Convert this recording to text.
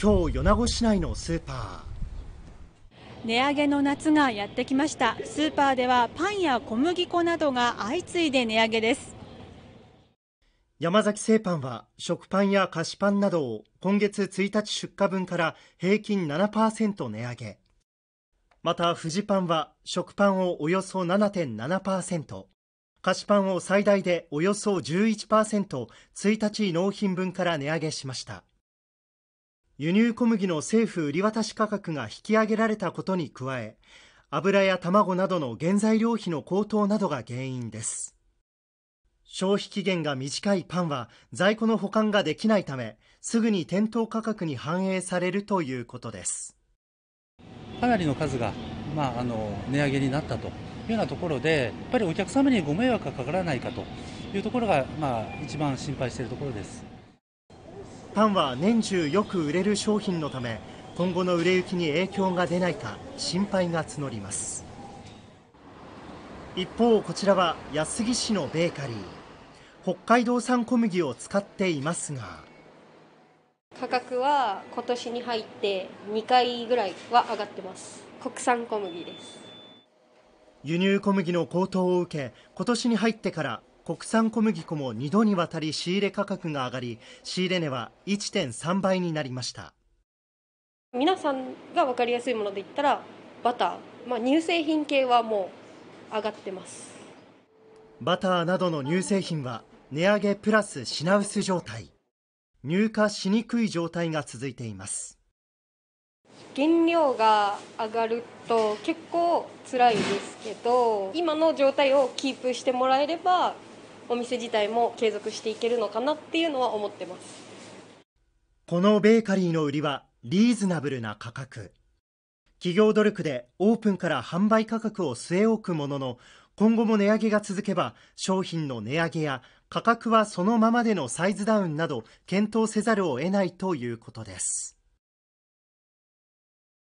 今日米子市内のスーパー値上げの夏がやってきましたスーパーではパンや小麦粉などが相次いで値上げです山崎製パンは食パンや菓子パンなどを今月1日出荷分から平均7%値上げまたフジパンは食パンをおよそ7.7%菓子パンを最大でおよそ11%、1日納品分から値上げしました。輸入小麦の政府売渡価格が引き上げられたことに加え油や卵などの原材料費の高騰などが原因です消費期限が短いパンは在庫の保管ができないためすぐに店頭価格に反映されるということですかなりの数が、まあ、あの値上げになったというようなところでやっぱりお客様にご迷惑がかからないかというところが、まあ、一番心配しているところです。パンは年中よく売れる商品のため今後の売れ行きに影響が出ないか心配が募ります一方こちらは安来市のベーカリー北海道産小麦を使っていますが価格は今年に入って2回ぐらいは上がってます国産小麦です輸入小麦の高騰を受け今年に入ってから国産小麦粉も2度にわたり仕入れ価格が上がり仕入れ値は1.3倍になりました皆さんが分かりやすいもので言ったらバター、まあ、乳製品系はもう上がってますバターなどの乳製品は値上げプラス品薄状態入荷しにくい状態が続いています原料が上がると結構辛いですけど今の状態をキープしてもらえればお店自体も継続していけるのかなっていうのは思ってますこのベーカリーの売りはリーズナブルな価格企業努力でオープンから販売価格を据え置くものの今後も値上げが続けば商品の値上げや価格はそのままでのサイズダウンなど検討せざるを得ないということです